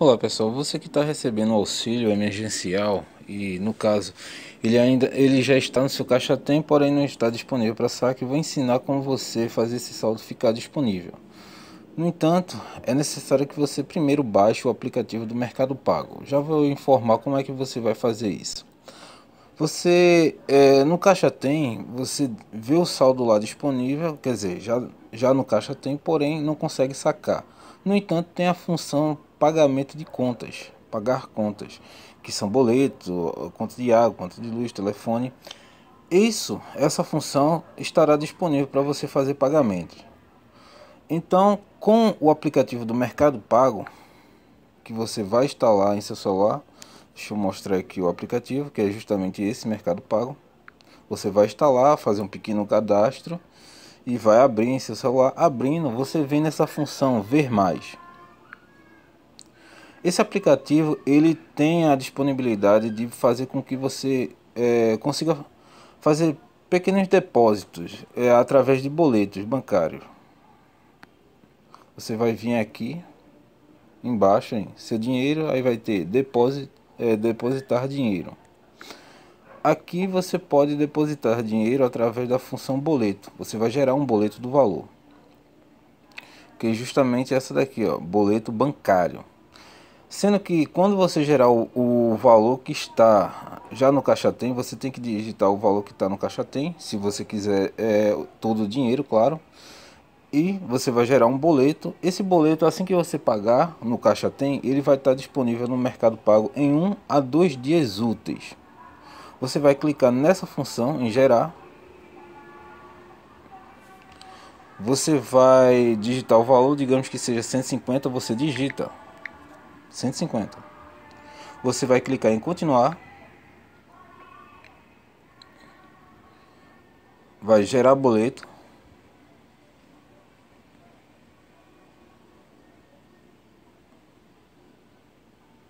Olá pessoal, você que está recebendo auxílio emergencial e no caso ele ainda ele já está no seu caixa tem, porém não está disponível para saque, vou ensinar como você fazer esse saldo ficar disponível. No entanto, é necessário que você primeiro baixe o aplicativo do Mercado Pago. Já vou informar como é que você vai fazer isso. Você é, no caixa tem, você vê o saldo lá disponível, quer dizer, já já no caixa tem, porém não consegue sacar. No entanto, tem a função pagamento de contas, pagar contas, que são boleto, conta de água, conta de luz, telefone. Isso, essa função estará disponível para você fazer pagamentos. Então, com o aplicativo do Mercado Pago, que você vai instalar em seu celular, deixa eu mostrar aqui o aplicativo, que é justamente esse Mercado Pago. Você vai instalar, fazer um pequeno cadastro e vai abrir em seu celular. Abrindo, você vem nessa função ver mais. Esse aplicativo ele tem a disponibilidade de fazer com que você é, consiga fazer pequenos depósitos é, através de boletos bancários. Você vai vir aqui embaixo em seu dinheiro, aí vai ter depósito, é, depositar dinheiro. Aqui você pode depositar dinheiro através da função boleto. Você vai gerar um boleto do valor. Que é justamente essa daqui, ó, boleto bancário. Sendo que quando você gerar o, o valor que está já no caixa tem, você tem que digitar o valor que está no caixa tem, se você quiser é, todo o dinheiro, claro. E você vai gerar um boleto. Esse boleto, assim que você pagar no caixa tem, ele vai estar disponível no Mercado Pago em um a dois dias úteis. Você vai clicar nessa função em gerar. Você vai digitar o valor, digamos que seja 150, você digita 150. Você vai clicar em continuar. Vai gerar boleto.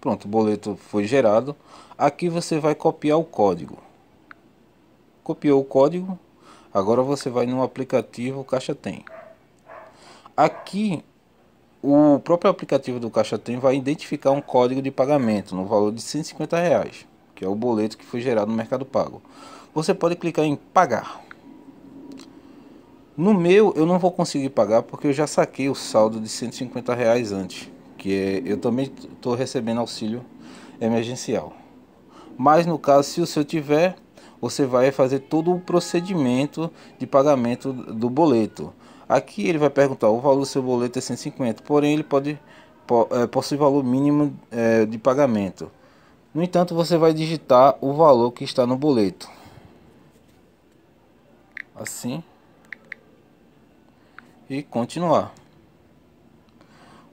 Pronto, o boleto foi gerado. Aqui você vai copiar o código. Copiou o código. Agora você vai no aplicativo Caixa Tem. Aqui o próprio aplicativo do Caixa Tem vai identificar um código de pagamento no valor de 150 reais, que é o boleto que foi gerado no Mercado Pago. Você pode clicar em pagar. No meu eu não vou conseguir pagar porque eu já saquei o saldo de 150 reais antes, que é, eu também estou recebendo auxílio emergencial. Mas no caso, se o seu tiver, você vai fazer todo o procedimento de pagamento do boleto. Aqui ele vai perguntar, o valor do seu boleto é 150, porém ele pode eh, possui valor mínimo eh, de pagamento. No entanto, você vai digitar o valor que está no boleto. Assim. E continuar.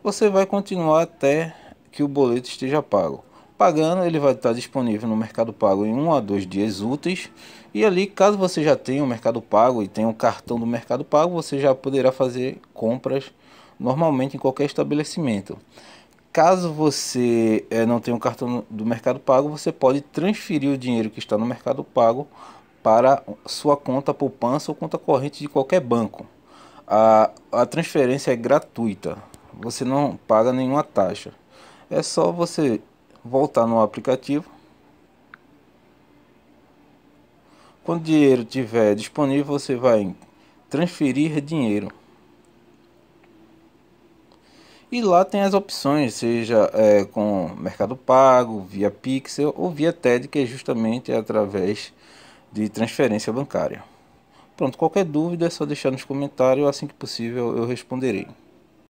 Você vai continuar até que o boleto esteja pago. Pagando, ele vai estar disponível no Mercado Pago em um a dois dias úteis. E ali, caso você já tenha o Mercado Pago e tenha o um cartão do Mercado Pago, você já poderá fazer compras normalmente em qualquer estabelecimento. Caso você é, não tenha o um cartão do Mercado Pago, você pode transferir o dinheiro que está no Mercado Pago para sua conta poupança ou conta corrente de qualquer banco. A, a transferência é gratuita, você não paga nenhuma taxa. É só você voltar no aplicativo. Quando o dinheiro estiver disponível, você vai em transferir dinheiro. E lá tem as opções, seja é, com Mercado Pago, via Pixel ou via TED, que é justamente através de transferência bancária. Pronto, qualquer dúvida é só deixar nos comentários, assim que possível eu responderei.